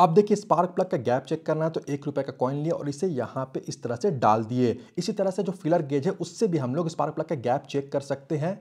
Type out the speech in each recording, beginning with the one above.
अब देखिए spark plug का गैप चेक करना है तो एक रुपये का कॉइन लिया और इसे यहाँ पे इस तरह से डाल दिए इसी तरह से जो फिलर गेज है उससे भी हम लोग स्पार्क प्लग का गैप चेक कर सकते हैं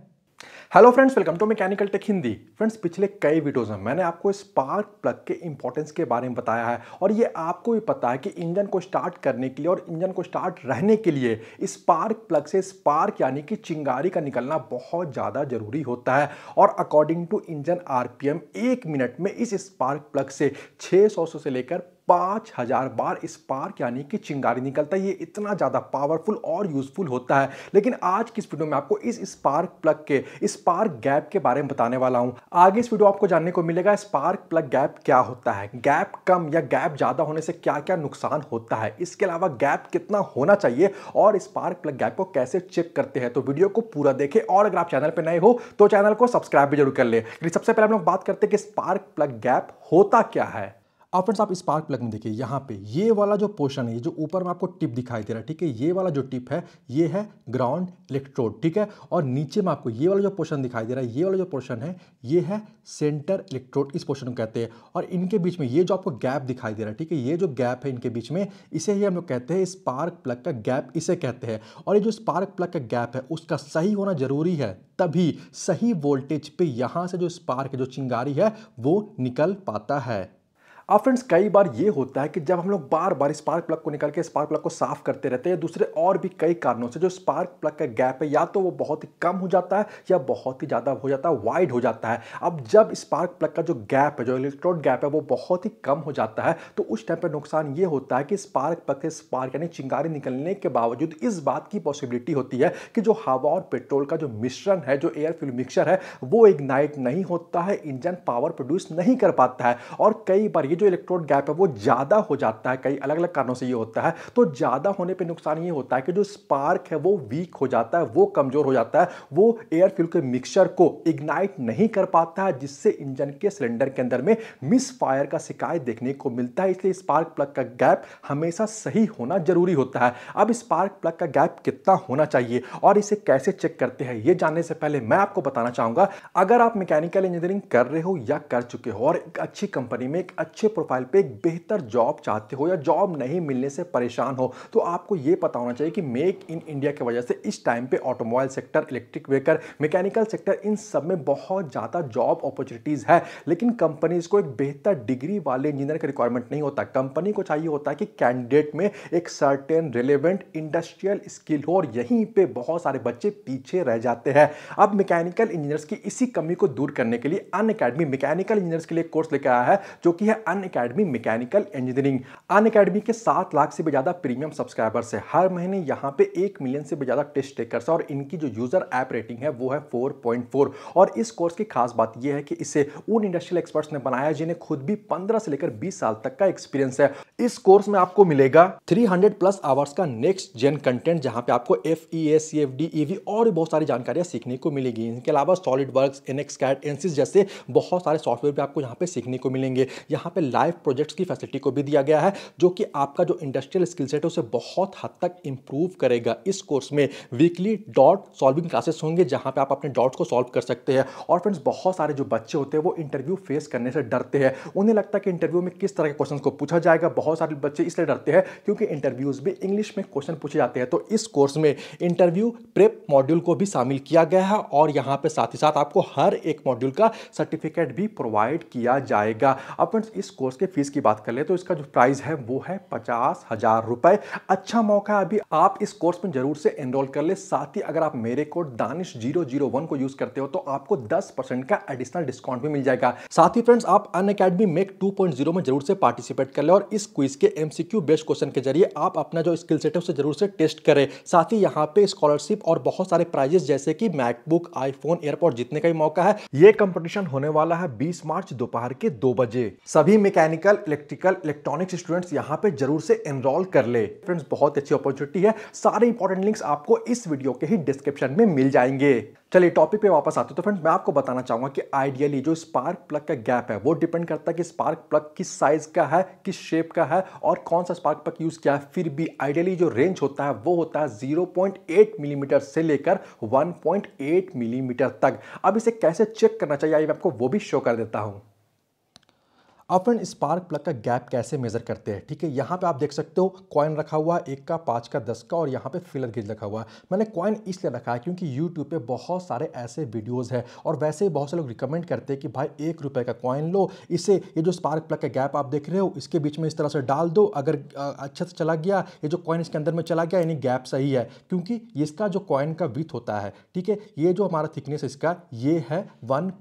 hello friends welcome to mechanical tech Hindi friends पिछले कई वीडियोस में मैंने आपको स्पार्क प्लग के इंपॉर्टेंस के बारे में बताया है और ये आपको भी पता है कि इंजन को स्टार्ट करने के लिए और इंजन को स्टार्ट रहने के लिए स्पार्क प्लग से स्पार्क यानी कि चिंगारी का निकलना बहुत ज़्यादा जरूरी होता है और अकॉर्डिंग टू इंजन आर एक मिनट में इस स्पार्क प्लग से छः से लेकर पाँच हज़ार बार स्पार्क यानी कि चिंगारी निकलता है ये इतना ज़्यादा पावरफुल और यूज़फुल होता है लेकिन आज की इस वीडियो में आपको इस स्पार्क प्लग के स्पार्क गैप के बारे में बताने वाला हूँ आगे इस वीडियो आपको जानने को मिलेगा स्पार्क प्लग गैप क्या होता है गैप कम या गैप ज़्यादा होने से क्या क्या नुकसान होता है इसके अलावा गैप कितना होना चाहिए और स्पार्क प्लग गैप को कैसे चेक करते हैं तो वीडियो को पूरा देखें और अगर आप चैनल पर नए हो तो चैनल को सब्सक्राइब भी जरूर कर लें सबसे पहले हम लोग बात करते हैं कि स्पार्क प्लग गैप होता क्या है अब फ्रेंड्स आप स्पार्क प्लग में देखिए यहाँ पे ये वाला जो पोर्शन है ये जो ऊपर में आपको टिप दिखाई दे रहा है ठीक है ये वाला जो टिप है ये है ग्राउंड इलेक्ट्रोड ठीक है और नीचे में आपको ये वाला जो पोर्शन दिखाई दे रहा है ये वाला जो पोर्शन है ये है सेंटर इलेक्ट्रोड इस पोर्शन को कहते हैं और इनके बीच में ये जो आपको गैप दिखाई दे रहा है ठीक है ये जो गैप है इनके बीच में इसे ही हम लोग कहते हैं स्पार्क प्लग का गैप इसे कहते हैं और ये जो स्पार्क प्लग का गैप है उसका सही होना जरूरी है तभी सही वोल्टेज पर यहाँ से जो स्पार्क जो चिंगारी है वो निकल पाता है अब फ्रेंड्स कई बार ये होता है कि जब हम लोग बार बार स्पार्क प्लग को निकल के स्पार्क प्लग को साफ करते रहते हैं दूसरे और भी कई कारणों से जो स्पार्क प्लग का गैप है या तो वो बहुत ही कम हो जाता है या बहुत ही ज़्यादा हो जाता है वाइड हो जाता है अब जब स्पार्क प्लग का जो गैप है जो इलेक्ट्रोड गैप है वो बहुत ही कम हो जाता है तो उस टाइम पर नुकसान ये होता है कि स्पार्क प्लग से स्पार्क यानी चिंगारी निकलने के बावजूद इस बात की पॉसिबिलिटी होती है कि जो हवा और पेट्रोल का जो मिश्रण है जो एयर फ्यूल मिक्सर है वो इग्नाइट नहीं होता है इंजन पावर प्रोड्यूस नहीं कर पाता है और कई बार ये जो इलेक्ट्रोड गैप है वो ज़्यादा हो जाता है कई अलग अलग कारणों से ये होता है तो ज़्यादा होने पे नुकसान ये होता है कि जो स्पार्क है वो वीक हो जाता है वो कमज़ोर हो जाता है वो एयर फ्यूल के मिक्सचर को इग्नाइट नहीं कर पाता है जिससे इंजन के सिलेंडर के अंदर में मिस फायर का शिकायत देखने को मिलता है इसलिए स्पार्क प्लग का गैप हमेशा सही होना जरूरी होता है अब स्पार्क प्लग का गैप कितना होना चाहिए और इसे कैसे चेक करते हैं ये जानने से पहले मैं आपको बताना चाहूँगा अगर आप मैकेनिकल इंजीनियरिंग कर रहे हो या कर चुके हो और एक अच्छी कंपनी में एक अच्छे अच्छे प्रोफाइल पे एक बेहतर जॉब चाहते हो या जॉब नहीं मिलने से परेशान हो तो आपको ये पता होना चाहिए कि मेक इन इंडिया की वजह से इस टाइम पे automobile sector electric vehicle mechanical sector इन सब में बहुत ज़्यादा जॉब अपॉर्चुनिटीज़ है लेकिन कंपनीज़ को एक बेहतर डिग्री वाले इंजीनियर का रिक्वायरमेंट नहीं होता कंपनी को चाहिए होता है कि कैंडिडेट में एक सर्टेन रिलेवेंट इंडस्ट्रियल स्किल हो और यहीं पर बहुत सारे बच्चे पीछे रह जाते हैं अब मैकेनिकल इंजीनियर्स की इसी कमी को दूर करने के लिए अन अकेडमी मैकेनिकल इंजीनियर्स के लिए कोर्स लेकर आया है जो कि है Unacademy mechanical engineering Unacademy के सात लाख से भी ज़्यादा प्रीमियम सब्सक्राइबर्स है हर महीने यहाँ पे एक मिलियन से भी ज़्यादा टेस्ट टेकर्स और इनकी जो यूज़र ऐप रेटिंग है वो है 4.4 और इस कोर्स की खास बात यह है कि इसे उन इंडस्ट्रियल एक्सपर्ट्स ने बनाया जिन्हें खुद भी पंद्रह से लेकर बीस साल तक का एक्सपीरियंस है इस कोर्स में आपको मिलेगा थ्री प्लस आवर्स का नेक्स्ट जेन कंटेंट जहाँ पे आपको F E S C F D E और भी बहुत सारी जानकारियाँ सीखने को मिलेगी इनके अलावा सॉलिड वर्क एन एक्स कैट एनसिस जैसे बहुत सारे सॉफ्टवेयर भी आपको यहाँ पे सीखने को मिलेंगे यहाँ पे लाइव प्रोजेक्ट्स की फैसिलिटी को भी दिया गया है जो कि आपका जो इंडस्ट्रियल स्किल सेट है उसे बहुत हद तक इंप्रूव करेगा इस कोर्स में वीकली डॉट सॉल्विंग क्लासेस होंगे जहां पे आप अपने डॉट्स को सॉल्व कर सकते हैं और फ्रेंड्स बहुत सारे जो बच्चे होते हैं वो इंटरव्यू फेस करने से डरते हैं उन्हें लगता है कि इंटरव्यू में किस तरह के क्वेश्चन को पूछा जाएगा बहुत सारे बच्चे इसलिए डरते हैं क्योंकि इंटरव्यूज़ भी इंग्लिश में क्वेश्चन पूछे जाते हैं तो इस कोर्स में इंटरव्यू प्रेप मॉड्यूल को भी शामिल किया गया है और यहाँ पे साथ ही साथ आपको हर एक मॉड्यूल का सर्टिफिकेट भी प्रोवाइड किया जाएगा अब फ्रेंड्स इस कोर्स के फीस की बात कर ले तो इसका जो प्राइस है वो है पचास हज़ार रुपए अच्छा मौका है अभी आप इस कोर्स में ज़रूर से एनरोल कर ले साथ ही अगर आप मेरे code Danish zero zero one को यूज़ करते हो तो आपको दस परसेंट का एडिशनल डिस्काउंट भी मिल जाएगा साथ ही फ्रेंड्स आप Unacademy mech two point zero में जरूर से पार्टिसिपेट कर ले और इस क्विज के एमसीक्यू बेस्ट क्वेश्चन के जरिए आप अपना जो स्किल सेट है उसे जरूर से टेस्ट करें साथ ही यहाँ पे स्कॉलरशिप और बहुत बहुत सारे प्राइजेस जैसे कि मैकबुक आईफोन एयरपोर्ट जीतने का भी मौका है ये कंपटीशन होने वाला है बीस मार्च दोपहर के दो बजे सभी मैकेनिकल इलेक्ट्रिकल इलेक्ट्रॉनिक्स स्टूडेंट्स यहाँ पे जरूर से एनरोल कर ले फ्रेंड्स बहुत अच्छी अपॉर्चुनिटी है सारे इंपॉर्टेंट लिंक्स आपको इस वीडियो के ही डिस्क्रिप्शन में मिल जाएंगे चलिए टॉपिक पे वापस आते तो फ्रेंड्स मैं आपको बताना चाहूंगा कि आइडियली जो स्पार्क प्लग का गैप है वो डिपेंड करता है कि स्पार्क प्लग किस साइज़ का है किस शेप का है और कौन सा स्पार्क प्लग यूज़ किया है फिर भी आइडियली जो रेंज होता है वो होता है 0.8 मिलीमीटर mm से लेकर 1.8 मिलीमीटर mm तक अब इसे कैसे चेक करना चाहिए मैं आपको वो भी शो कर देता हूँ फ्रेंड स्पार्क प्लग का गैप कैसे मेज़र करते हैं ठीक है यहाँ पे आप देख सकते हो कॉइन रखा हुआ है एक का पाँच का दस का और यहाँ पे फिलर गेज रखा हुआ है मैंने कॉइन इसलिए रखा है क्योंकि यूट्यूब पे बहुत सारे ऐसे वीडियोज़ हैं और वैसे ही बहुत से लोग रिकमेंड करते हैं कि भाई एक रुपये का कॉइन लो इसे ये जो स्पार्क प्लग का गैप आप देख रहे हो इसके बीच में इस तरह से डाल दो अगर अच्छे से चला गया ये जो कॉइन इसके अंदर में चला गया यानी गैप सही है क्योंकि इसका जो कॉइन का विथ होता है ठीक है ये जो हमारा थिकनेस इसका ये है वन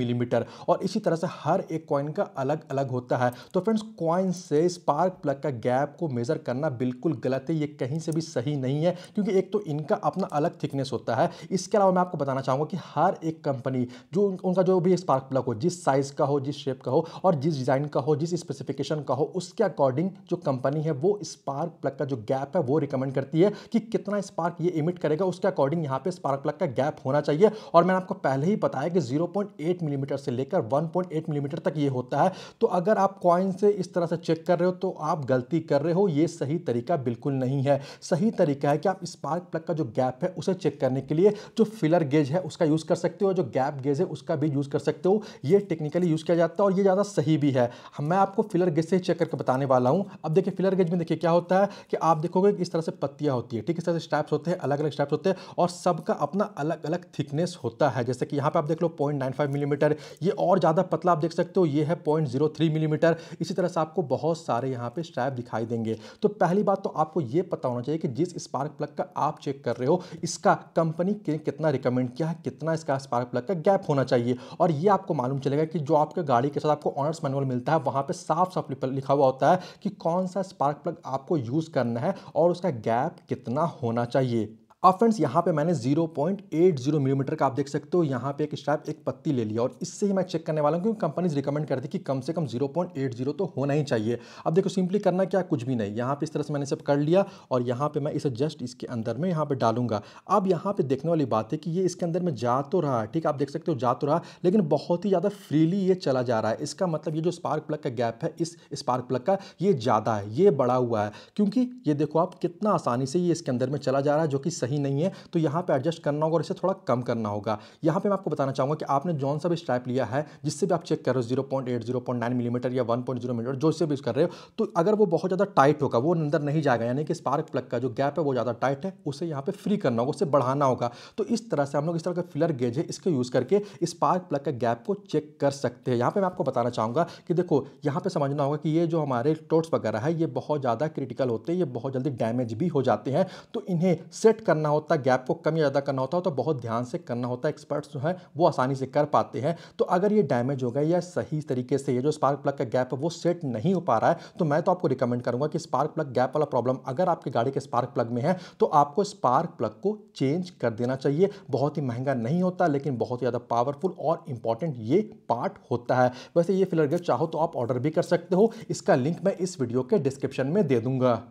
मिलीमीटर और इसी तरह से हर एक कॉइन का का अलग अलग होता है तो फ्रेंड्स क्वाइन से स्पार्क प्लग का गैप को मेज़र करना बिल्कुल गलत है ये कहीं से भी सही नहीं है क्योंकि एक तो इनका अपना अलग थिकनेस होता है इसके अलावा मैं आपको बताना चाहूँगा कि हर एक कंपनी जो उनका जो भी स्पार्क प्लग हो जिस साइज़ का हो जिस शेप का हो और जिस डिज़ाइन का हो जिस स्पेसिफिकेशन का हो उसके अकॉर्डिंग जो कंपनी है वो स्पार्क प्लग का जो गैप है वो रिकमेंड करती है कि कितना स्पार्क ये इमिट करेगा उसके अकॉर्डिंग यहाँ पे स्पार्क प्लग का गैप होना चाहिए और मैंने आपको पहले ही बताया कि 0.8 मिलीमीटर mm से लेकर 1.8 मिलीमीटर mm तक ये होता है सकता है तो अगर आप कॉइन से इस तरह से चेक कर रहे हो तो आप गलती कर रहे हो ये सही तरीका बिल्कुल नहीं है सही तरीका है कि आप स्पार्क प्लग का जो गैप है उसे चेक करने के लिए जो फिलर गेज है उसका यूज़ कर सकते हो जो गैप गेज है उसका भी यूज़ कर सकते हो ये टेक्निकली यूज़ किया जाता है और ये ज़्यादा सही भी है मैं आपको फिलर गेज से चेक करके बताने वाला हूँ अब देखिए फिलर गेज में देखिए क्या होता है कि आप देखोगे इस तरह से पत्तियाँ होती है ठीक इस तरह से स्टैप्स होते हैं अलग अलग स्टैप्स होते हैं और सबका अपना अलग अलग थिकनेस होता है जैसे कि यहाँ पर आप देख लो पॉइंट मिलीमीटर ये और ज़्यादा पतला आप देख सकते हो ये है पॉइंट जीरो थ्री मिलीमीटर इसी तरह से आपको बहुत सारे यहाँ पे स्ट्रैप दिखाई देंगे तो पहली बात तो आपको ये पता होना चाहिए कि जिस स्पार्क प्लग का आप चेक कर रहे हो इसका कंपनी ने कितना रिकमेंड किया है कितना इसका स्पार्क प्लग का गैप होना चाहिए और ये आपको मालूम चलेगा कि जो आपके गाड़ी के साथ आपको ऑनर्स मैनुअल मिलता है वहाँ पर साफ साफ लिखा हुआ होता है कि कौन सा स्पार्क प्लग आपको यूज़ करना है और उसका गैप कितना होना चाहिए अब फ्रेंड्स यहाँ पे मैंने 0.80 मिलीमीटर mm का आप देख सकते हो यहाँ पे एक स्ट्रैप एक पत्ती ले लिया और इससे ही मैं चेक करने वाला हूँ क्योंकि कंपनीज रिकमेंड करती कि कम से कम 0.80 तो होना ही चाहिए अब देखो सिंपली करना क्या कुछ भी नहीं यहाँ पे इस तरह से मैंने सब कर लिया और यहाँ पे मैं इसे जस्ट इसके अंदर में यहाँ पर डालूंगा अब यहाँ पर देखने वाली बात है कि ये इसके अंदर में जा तो रहा ठीक आप देख सकते हो जा तो रहा लेकिन बहुत ही ज़्यादा फ्रीली ये चला जा रहा है इसका मतलब ये जो स्पार्क प्लग का गैप है इस स्पार्क प्लग का ये ज़्यादा है ये बड़ा हुआ है क्योंकि ये देखो आप कितना आसानी से ये इसके अंदर में चला जा रहा है जो कि सही सही नहीं है तो यहाँ पर एडजस्ट करना होगा और इसे थोड़ा कम करना होगा यहाँ पर मैं आपको बताना चाहूँगा कि आपने जौन सा भी स्ट्राइप लिया है जिससे भी आप चेक कर रहे हो zero point eight zero point nine millimetre या वन पॉइंट जीरो मिलीमीटर जो इससे भी कर रहे हो तो अगर वो बहुत ज़्यादा टाइट होगा वो अंदर नहीं जाएगा यानी कि स्पार्क प्लग का जो गैप है वो ज़्यादा टाइट है उसे यहाँ पर फ्री करना होगा उसे बढ़ाना होगा तो इस तरह से हम लोग इस तरह का फिलर गेज है इसको यूज़ करके स्पार्क प्लग का गैप को चेक कर सकते हैं यहाँ पर मैं आपको बताना चाहूँगा कि देखो यहाँ पर समझना होगा कि ये जो हमारे टोट्स वगैरह है ये बहुत ज़्यादा क्रिटिकल होते हैं ये बहुत जल्दी डैमेज भी हो जाते हैं तो इन्हें सेट करना करना होता है गैप को कम या ज़्यादा करना होता है तो बहुत ध्यान से करना होता है एक्सपर्ट्स जो है वो आसानी से कर पाते हैं तो अगर ये डैमेज हो गया या सही तरीके से ये जो स्पार्क प्लग का गैप है वो सेट नहीं हो पा रहा है तो मैं तो आपको रिकमेंड करूँगा कि स्पार्क प्लग गैप वाला प्रॉब्लम अगर आपकी गाड़ी के स्पार्क प्लग में है तो आपको स्पार्क प्लग को चेंज कर देना चाहिए बहुत ही महंगा नहीं होता लेकिन बहुत ही ज़्यादा पावरफुल और इंपॉर्टेंट ये पार्ट होता है वैसे ये फिलर गियर चाहो तो आप ऑर्डर भी कर सकते हो इसका लिंक मैं इस वीडियो के डिस्क्रिप्शन में दे दूंगा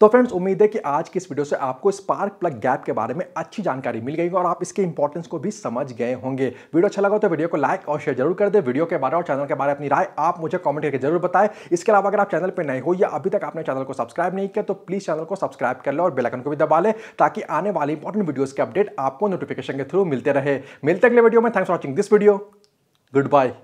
तो फ्रेंड्स उम्मीद है कि आज की इस वीडियो से आपको स्पार्क प्लग गैप के बारे में अच्छी जानकारी मिल गई और आप इसके इंपॉर्टेंस को भी समझ गए होंगे वीडियो अच्छा लगा तो वीडियो को लाइक और शेयर जरूर कर दे वीडियो के बारे और चैनल के बारे में अपनी राय आप मुझे कॉमेंट करके जरूर बताएं इसके अलावा अगर आप चैनल पर नए हो या अभी तक आपने चैनल को सब्सक्राइब नहीं किया तो प्लीज़ चैनल को सब्सक्राइब कर लो और बेलकन को भी दबा लें ताकि आने वाले इंपॉर्टेंट वीडियोज़ के अपडेट आपको नोटिफिकेशन के थ्रू मिलते रहे मिलते अगले वीडियो में thanks for watching this video good bye